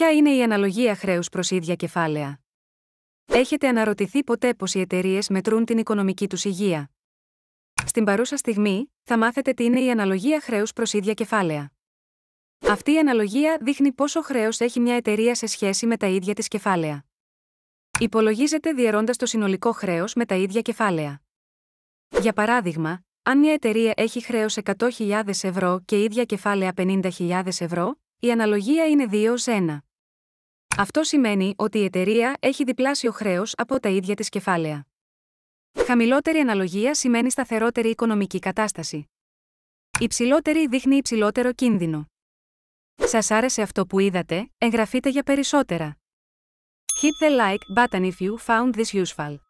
Ποια είναι η αναλογία χρέους προς ίδια κεφάλαια. Έχετε αναρωτηθεί ποτέ πως οι εταιρείες μετρούν την οικονομική τους υγεία. Στην παρούσα στιγμή, θα μάθετε τι είναι η αναλογία χρέους προς ίδια κεφάλαια. Αυτή η αναλογία δείχνει πόσο χρέος έχει μια εταιρεία σε σχέση με τα ίδια της κεφάλαια. Υπολογίζεται διαιρώντα το συνολικό χρέος με τα ίδια κεφάλαια. Για παράδειγμα, αν μια εταιρεία έχει χρέος 100.000 ευρώ και ίδια κεφάλαια 50.000 ευρώ, η αναλογία είναι 2 1. Αυτό σημαίνει ότι η εταιρεία έχει διπλάσιο χρέος από τα ίδια της κεφάλαια. Χαμηλότερη αναλογία σημαίνει σταθερότερη οικονομική κατάσταση. Υψηλότερη δείχνει υψηλότερο κίνδυνο. Σας άρεσε αυτό που είδατε, εγγραφείτε για περισσότερα. Hit the like button if you found this useful.